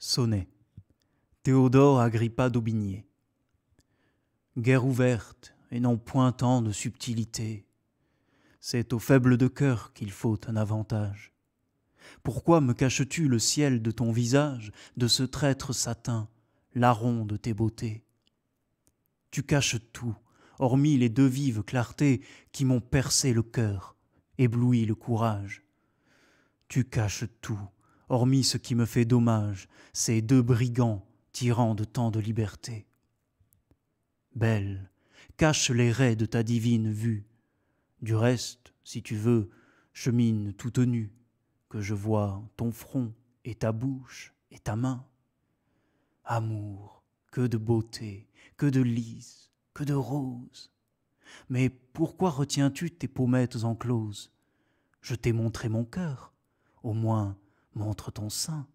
Sonnet. Théodore Agrippa d'Aubigné. Guerre ouverte et non point tant de subtilité. C'est aux faibles de cœur qu'il faut un avantage. Pourquoi me caches-tu le ciel de ton visage, de ce traître satin, larron de tes beautés Tu caches tout, hormis les deux vives clartés qui m'ont percé le cœur, ébloui le courage. Tu caches tout, hormis ce qui me fait dommage, ces deux brigands tirant de tant de liberté. Belle, cache les raies de ta divine vue. Du reste, si tu veux, chemine toute nue, que je vois ton front et ta bouche et ta main. Amour, que de beauté, que de lys, que de rose. Mais pourquoi retiens-tu tes pommettes encloses Je t'ai montré mon cœur, au moins montre ton sein.